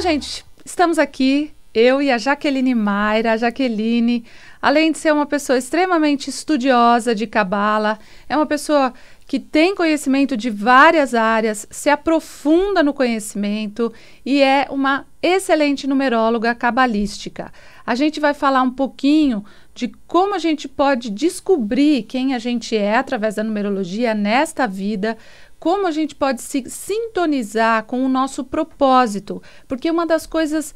Então, gente, estamos aqui, eu e a Jaqueline Mayra. A Jaqueline, além de ser uma pessoa extremamente estudiosa de cabala, é uma pessoa que tem conhecimento de várias áreas, se aprofunda no conhecimento e é uma excelente numeróloga cabalística. A gente vai falar um pouquinho de como a gente pode descobrir quem a gente é através da numerologia nesta vida, como a gente pode se sintonizar com o nosso propósito, porque uma das coisas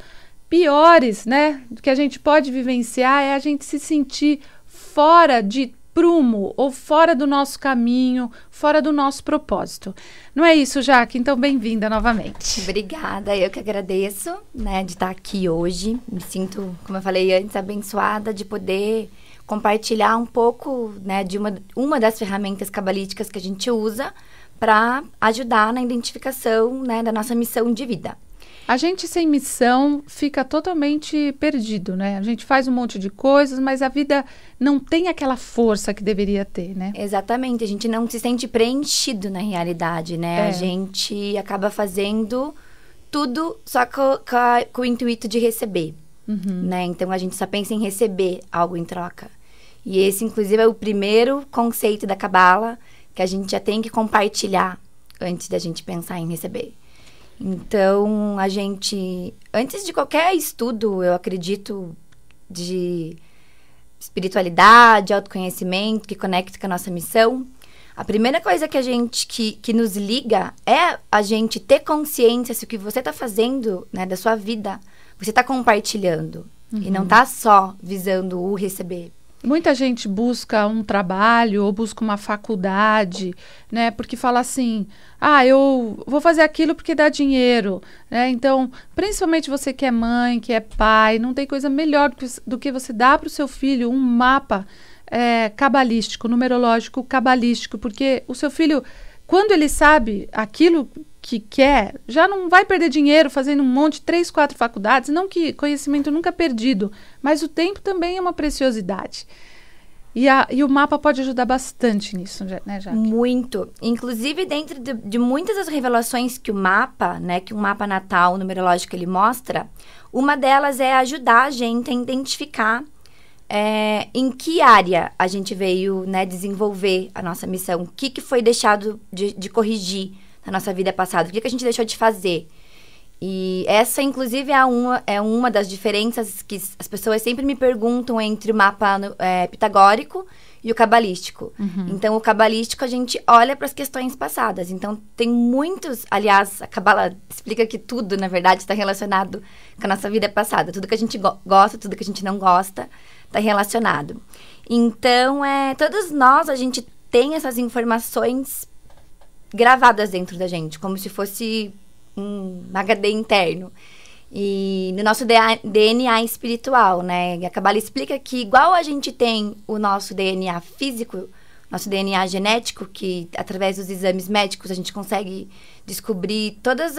piores, né, que a gente pode vivenciar é a gente se sentir fora de prumo ou fora do nosso caminho, fora do nosso propósito. Não é isso, Jaque? Então, bem-vinda novamente. Obrigada, eu que agradeço né, de estar aqui hoje. Me sinto, como eu falei antes, abençoada de poder compartilhar um pouco né, de uma, uma das ferramentas cabalísticas que a gente usa para ajudar na identificação né, da nossa missão de vida. A gente sem missão fica totalmente perdido, né? A gente faz um monte de coisas, mas a vida não tem aquela força que deveria ter, né? Exatamente. A gente não se sente preenchido na realidade, né? É. A gente acaba fazendo tudo só com, com, com o intuito de receber, uhum. né? Então a gente só pensa em receber algo em troca. E esse, inclusive, é o primeiro conceito da Cabala que a gente já tem que compartilhar antes da gente pensar em receber. Então, a gente, antes de qualquer estudo, eu acredito, de espiritualidade, autoconhecimento, que conecta com a nossa missão, a primeira coisa que a gente que, que nos liga é a gente ter consciência se o que você está fazendo, né, da sua vida, você está compartilhando. Uhum. E não está uhum. só visando o receber Muita gente busca um trabalho ou busca uma faculdade, né? Porque fala assim: ah, eu vou fazer aquilo porque dá dinheiro, né? Então, principalmente você que é mãe, que é pai, não tem coisa melhor do que, você dar para o seu filho um mapa é, cabalístico, numerológico, cabalístico, porque o seu filho, quando ele sabe aquilo que quer já não vai perder dinheiro fazendo um monte, três, quatro faculdades. Não que conhecimento nunca é perdido, mas o tempo também é uma preciosidade. E, a, e o mapa pode ajudar bastante nisso, né, já Muito. Inclusive, dentro de, de muitas das revelações que o mapa, né, que o mapa natal numerológico ele mostra, uma delas é ajudar a gente a identificar é, em que área a gente veio né, desenvolver a nossa missão, o que, que foi deixado de, de corrigir, da nossa vida é passada? O que, que a gente deixou de fazer? E essa, inclusive, é uma, é uma das diferenças que as pessoas sempre me perguntam entre o mapa é, pitagórico e o cabalístico. Uhum. Então, o cabalístico, a gente olha para as questões passadas. Então, tem muitos. Aliás, a cabala explica que tudo, na verdade, está relacionado com a nossa vida passada. Tudo que a gente go gosta, tudo que a gente não gosta, está relacionado. Então, é, todos nós, a gente tem essas informações gravadas dentro da gente, como se fosse um HD interno. E no nosso DNA espiritual, né? a Kabbalah explica que igual a gente tem o nosso DNA físico, nosso DNA genético, que através dos exames médicos a gente consegue descobrir todos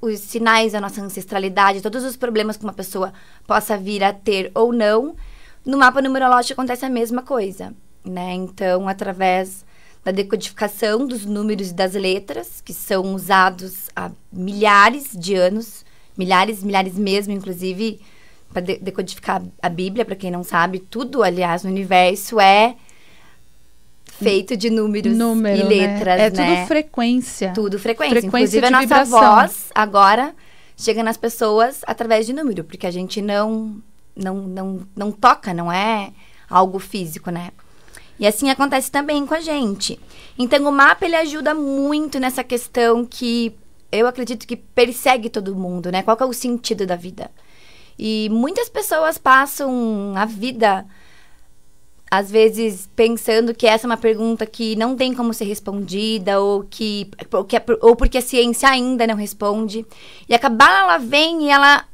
os sinais da nossa ancestralidade, todos os problemas que uma pessoa possa vir a ter ou não, no mapa numerológico acontece a mesma coisa, né? Então, através da decodificação dos números e das letras, que são usados há milhares de anos, milhares, milhares mesmo, inclusive, para de decodificar a Bíblia, para quem não sabe, tudo, aliás, no universo é feito de números Número, e né? letras, é né? É né? tudo frequência. Tudo frequência. frequência inclusive, a nossa vibração. voz agora chega nas pessoas através de número, porque a gente não não, não, não toca, não é algo físico, né? E assim acontece também com a gente. Então o mapa ele ajuda muito nessa questão que eu acredito que persegue todo mundo, né? Qual é o sentido da vida? E muitas pessoas passam a vida às vezes pensando que essa é uma pergunta que não tem como ser respondida ou que, ou que é ou porque a ciência ainda não responde e a cabala ela vem e ela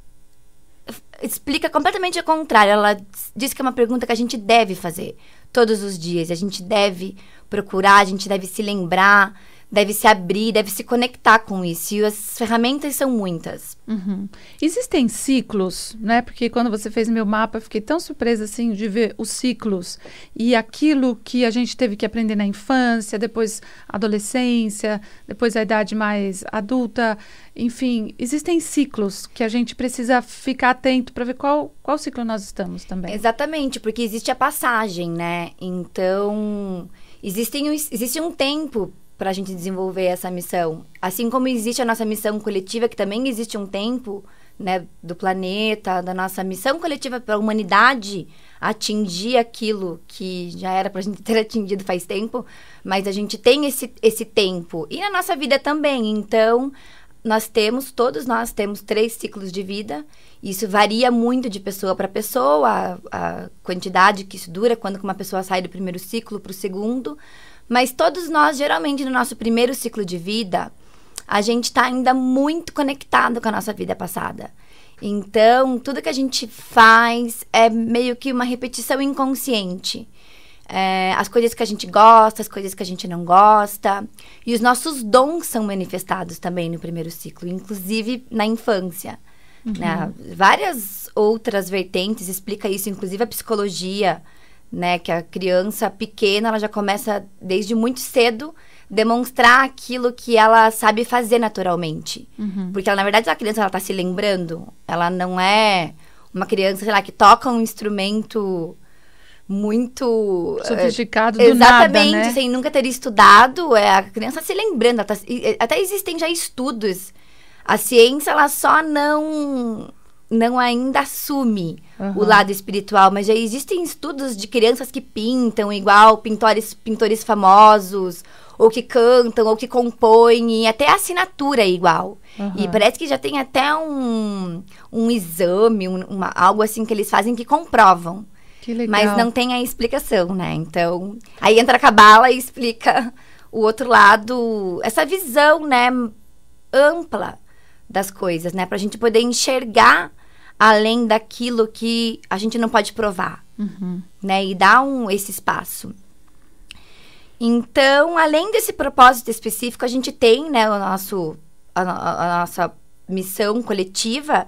explica completamente o contrário ela diz que é uma pergunta que a gente deve fazer todos os dias. A gente deve procurar, a gente deve se lembrar deve se abrir, deve se conectar com isso. E as ferramentas são muitas. Uhum. Existem ciclos, né? Porque quando você fez meu mapa, eu fiquei tão surpresa assim de ver os ciclos e aquilo que a gente teve que aprender na infância, depois adolescência, depois a idade mais adulta. Enfim, existem ciclos que a gente precisa ficar atento para ver qual, qual ciclo nós estamos também. Exatamente, porque existe a passagem, né? Então, existe um, existe um tempo para a gente desenvolver essa missão. Assim como existe a nossa missão coletiva, que também existe um tempo né, do planeta, da nossa missão coletiva para a humanidade atingir aquilo que já era para a gente ter atingido faz tempo, mas a gente tem esse, esse tempo. E na nossa vida também. Então, nós temos, todos nós temos três ciclos de vida. Isso varia muito de pessoa para pessoa, a, a, quantidade que isso dura, quando uma pessoa sai do primeiro ciclo para o segundo. Mas todos nós, geralmente, no nosso primeiro ciclo de vida, a gente está ainda muito conectado com a nossa vida passada. Então, tudo que a gente faz é meio que uma repetição inconsciente. É, as coisas que a gente gosta, as coisas que a gente não gosta. E os nossos dons são manifestados também no primeiro ciclo, inclusive na infância. Né? Uhum. Né? Várias outras vertentes explica isso, inclusive a psicologia né? Que a criança pequena, ela já começa desde muito cedo demonstrar aquilo que ela sabe fazer naturalmente. Uhum. Porque ela, na verdade, a criança ela tá se lembrando, ela não é uma criança, sei lá, que toca um instrumento muito eh, sofisticado do exatamente nada, né? sem nunca ter estudado é a criança se lembrando tá, até existem já estudos a ciência ela só não não ainda assume uhum. o lado espiritual, mas já existem estudos de crianças que pintam igual pintores, pintores famosos, ou que cantam, ou que compõem, até a assinatura é igual. Uhum. E parece que já tem até um, um exame, um, uma, algo assim que eles fazem que comprovam. Que legal. Mas não tem a explicação, né? Então, aí entra a cabala e explica o outro lado, essa visão, né, ampla das coisas, né? Pra gente poder enxergar além daquilo que a gente não pode provar, uhum. né? E dá um, esse espaço. Então, além desse propósito específico, a gente tem, né, o nosso, a, a nossa missão coletiva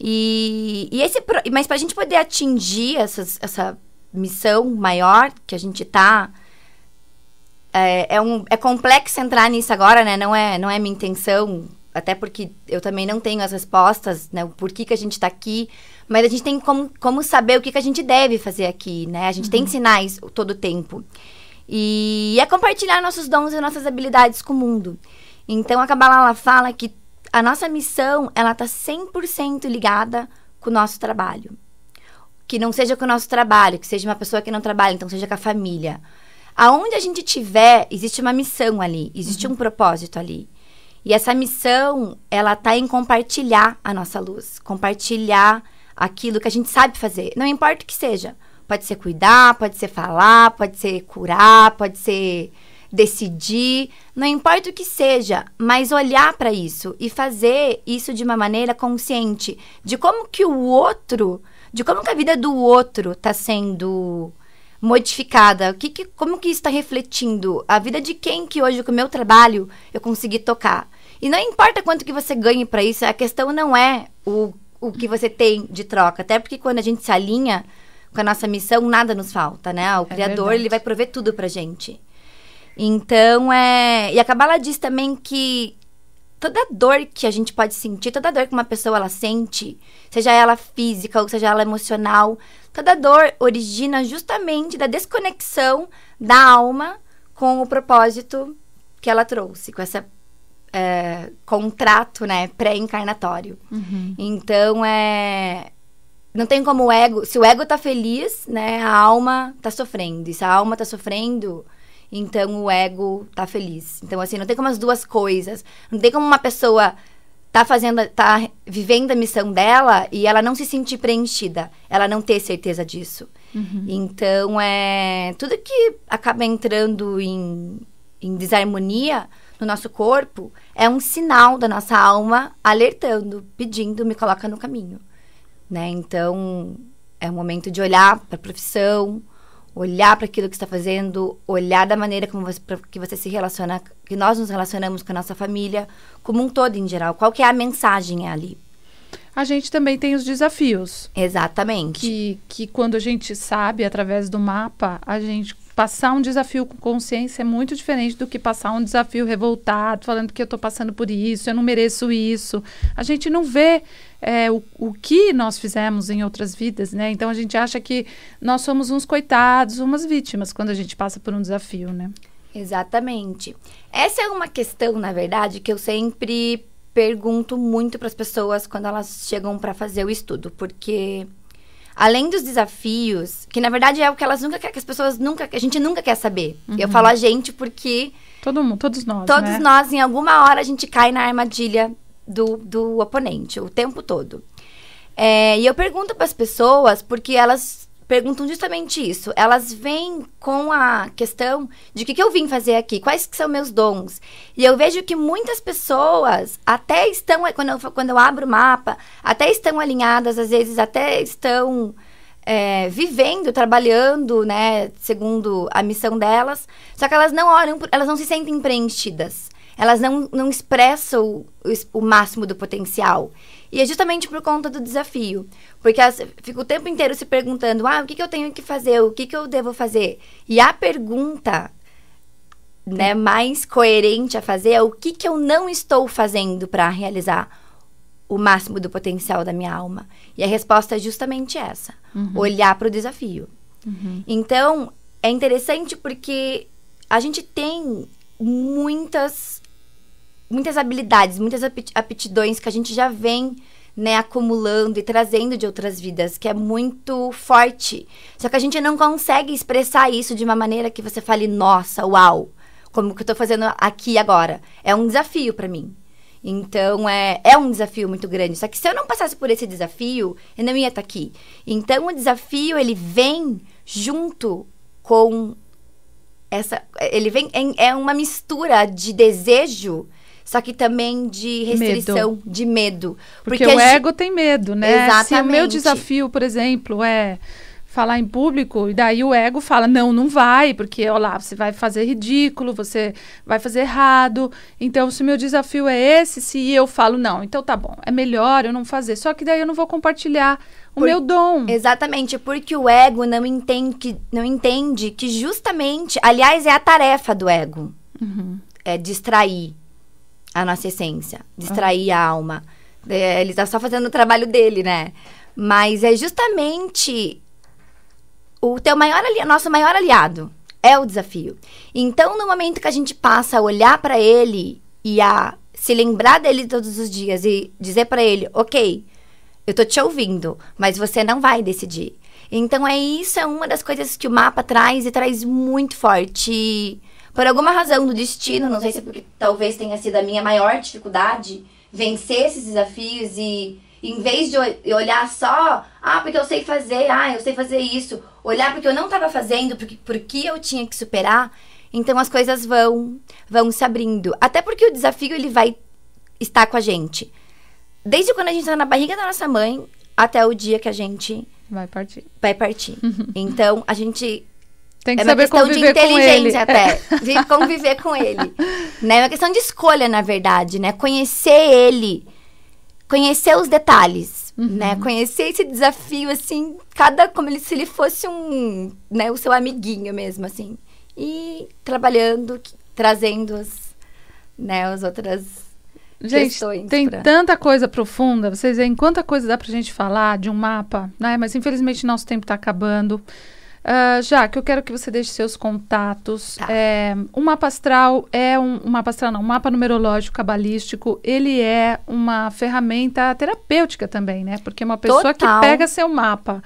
e, e esse, mas para a gente poder atingir essas, essa missão maior que a gente tá é, é, um, é complexo entrar nisso agora, né? Não é, não é minha intenção até porque eu também não tenho as respostas, né? O porquê que a gente está aqui, mas a gente tem como, como saber o que, que a gente deve fazer aqui, né? A gente uhum. tem sinais todo o tempo. E é compartilhar nossos dons e nossas habilidades com o mundo. Então, a Kabbalah fala que a nossa missão, ela está 100% ligada com o nosso trabalho. Que não seja com o nosso trabalho, que seja uma pessoa que não trabalha, então seja com a família. Aonde a gente tiver, existe uma missão ali, existe uhum. um propósito ali. E essa missão, ela tá em compartilhar a nossa luz, compartilhar aquilo que a gente sabe fazer, não importa o que seja. Pode ser cuidar, pode ser falar, pode ser curar, pode ser decidir, não importa o que seja, mas olhar para isso e fazer isso de uma maneira consciente de como que o outro, de como que a vida do outro está sendo modificada, o que, que como que isso está refletindo a vida de quem que hoje com o meu trabalho eu consegui tocar, e não importa quanto que você ganhe para isso, a questão não é o, o que você tem de troca. Até porque quando a gente se alinha com a nossa missão, nada nos falta, né? O é Criador, ele vai prover tudo pra gente. Então, é... E a Kabbalah diz também que toda dor que a gente pode sentir, toda dor que uma pessoa ela sente, seja ela física ou seja ela emocional, toda dor origina justamente da desconexão da alma com o propósito que ela trouxe, com essa eh, contrato, né, pré-encarnatório. Uhum. Então, é... Não tem como o ego... Se o ego tá feliz, né, a alma tá sofrendo. E se a alma tá sofrendo, então o ego tá feliz. Então, assim, não tem como as duas coisas. Não tem como uma pessoa tá fazendo, tá vivendo a missão dela e ela não se sentir preenchida, ela não ter certeza disso. Uhum. Então, é tudo que acaba entrando em, em desarmonia no nosso corpo é um sinal da nossa alma alertando, pedindo, me coloca no caminho. Né? Então, é o momento de olhar para a profissão, olhar para aquilo que está fazendo, olhar da maneira como você, que você se relaciona, que nós nos relacionamos com a nossa família, como um todo em geral. Qual que é a mensagem ali? a gente também tem os desafios. Exatamente. Que, que quando a gente sabe através do mapa, a gente passar um desafio com consciência é muito diferente do que passar um desafio revoltado, falando que eu estou passando por isso, eu não mereço isso. A gente não vê é, o, o que nós fizemos em outras vidas, né? Então a gente acha que nós somos uns coitados, umas vítimas quando a gente passa por um desafio, né? Exatamente. Essa é uma questão, na verdade, que eu sempre pergunto muito para as pessoas quando elas chegam para fazer o estudo, porque além dos desafios, que na verdade é o que elas nunca que as pessoas nunca, a gente nunca quer saber. Uhum. Eu falo a gente porque todo mundo, todos nós, né? todos né? nós em alguma hora a gente cai na armadilha do, do oponente o tempo todo. É, e eu pergunto para as pessoas porque elas perguntam justamente isso. Elas vêm com a questão de o que, que, eu vim fazer aqui, quais que são meus dons. E eu vejo que muitas pessoas até estão, eh, quando eu, quando eu abro o mapa, até estão alinhadas, às vezes até estão é, vivendo, trabalhando, né, segundo a missão delas, só que elas não olham, elas não se sentem preenchidas elas não, não expressam o, o, máximo do potencial. E é justamente por conta do desafio. Porque elas ficam o tempo inteiro se perguntando: ah, o que, que eu tenho que fazer? O que, que eu devo fazer? E a pergunta né, mais coerente a fazer é o que, que eu não estou fazendo para realizar o máximo do potencial da minha alma. E a resposta é justamente essa: uhum. olhar para o desafio. Uhum. Então, é interessante porque a gente tem muitas muitas habilidades, muitas aptidões que a gente já vem né, acumulando e trazendo de outras vidas, que é muito forte. Só que a gente não consegue expressar isso de uma maneira que você fale, nossa, uau, como que eu tô fazendo aqui agora. É um desafio para mim. Então, é, é um desafio muito grande. Só que se eu não passasse por esse desafio, eu não ia estar tá aqui. Então, o desafio, ele vem junto com essa... Ele vem... É, é uma mistura de desejo só que também de restrição, medo. de medo. Porque, porque o ego gente... tem medo, né? Exatamente. Se o meu desafio, por exemplo, é falar em público, e daí o ego fala, não, não vai, porque, olha lá, você vai fazer ridículo, você vai fazer errado. Então, se o meu desafio é esse, se eu falo, não, então tá bom, é melhor eu não fazer. Só que daí eu não vou compartilhar o Por, meu dom. Exatamente, porque o ego não entende que, não entende que justamente, aliás, é a tarefa do ego. Uhum. É distrair, a nossa essência, distrair uhum. a alma. É, ele está só fazendo o trabalho dele, né? Mas é justamente o teu maior ali, nosso maior aliado é o desafio. Então, no momento que a gente passa a olhar para ele e a se lembrar dele todos os dias e dizer para ele, ok, eu tô te ouvindo, mas você não vai decidir. Então é isso, é uma das coisas que o mapa traz e traz muito forte. E por alguma razão do destino, não sei se é porque talvez tenha sido a minha maior dificuldade vencer esses desafios e em vez de olhar só, ah, porque eu sei fazer, ah, eu sei fazer isso, olhar porque eu não estava fazendo, porque, porque eu tinha que superar, então as coisas vão, vão se abrindo. Até porque o desafio ele vai estar com a gente. Desde quando a gente está na barriga da nossa mãe até o dia que a gente vai partir. Vai partir. então a gente tem que é saber conviver com ele. É uma questão de inteligência até. É. Conviver com ele. Né? É uma questão de escolha, na verdade, né? Conhecer ele. Conhecer os detalhes, uhum. né? Conhecer esse desafio, assim, cada... Como ele, se ele fosse um... Né? O seu amiguinho mesmo, assim. E trabalhando, trazendo as... Né? As outras... Gente, tem pra... tanta coisa profunda. Vocês veem quanta coisa dá pra gente falar de um mapa, né? Mas infelizmente nosso tempo tá acabando. Uh, já que eu quero que você deixe seus contatos. Tá. É, o mapa astral é um, um mapa astral, não, um mapa numerológico cabalístico. Ele é uma ferramenta terapêutica também, né? Porque é uma pessoa Total. que pega seu mapa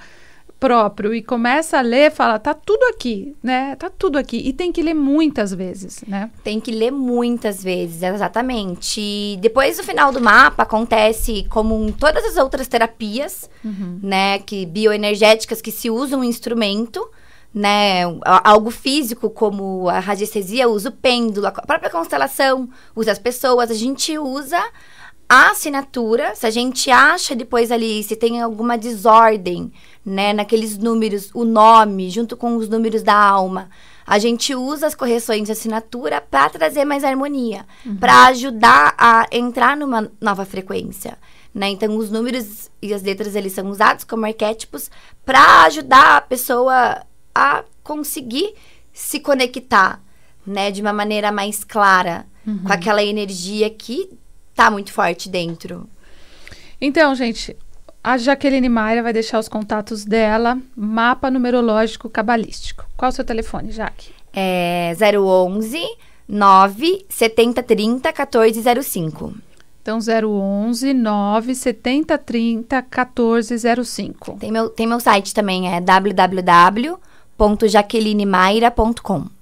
próprio e começa a ler, fala, tá tudo aqui, né? Tá tudo aqui. E tem que ler muitas vezes, né? Tem que ler muitas vezes, exatamente. E depois do final do mapa acontece como em todas as outras terapias, uhum. né, que bioenergéticas que se usam um instrumento, né, algo físico como a radiestesia usa o pêndulo, a própria constelação usa as pessoas, a gente usa a assinatura, se a gente acha depois ali se tem alguma desordem, né, naqueles números, o nome junto com os números da alma, a gente usa as correções de assinatura para trazer mais harmonia, uhum. para ajudar a entrar numa nova frequência. Né? Então, os números e as letras eles são usados como arquétipos para ajudar a pessoa a conseguir se conectar né? de uma maneira mais clara uhum. com aquela energia que tá muito forte dentro. Então, gente, a Jaqueline Maia vai deixar os contatos dela, mapa numerológico cabalístico. Qual o seu telefone, Jaque? É 011 97030 1405. Então, 011 97030 1405. Tem meu, tem meu site também, é www.jaquelinemaira.com.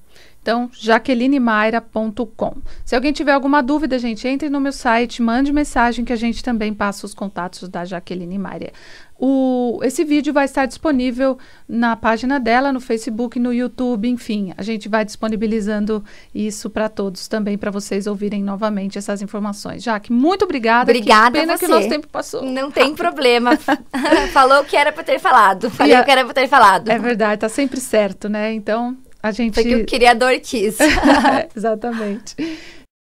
Então, jaquelinemaira.com. Se alguém tiver alguma dúvida, gente, entre no meu site, mande mensagem que a gente também passa os contatos da Jaqueline Maia. O, esse vídeo vai estar disponível na página dela, no Facebook, no YouTube, enfim. A gente vai disponibilizando isso para todos também, para vocês ouvirem novamente essas informações. Jaque, muito obrigada. Obrigada que pena a você. que o nosso tempo passou. Não tem problema. Falou o que era para ter falado. Falei o que era para ter falado. É verdade, tá sempre certo, né? Então, a gente. Foi que o criador quis. É, exatamente.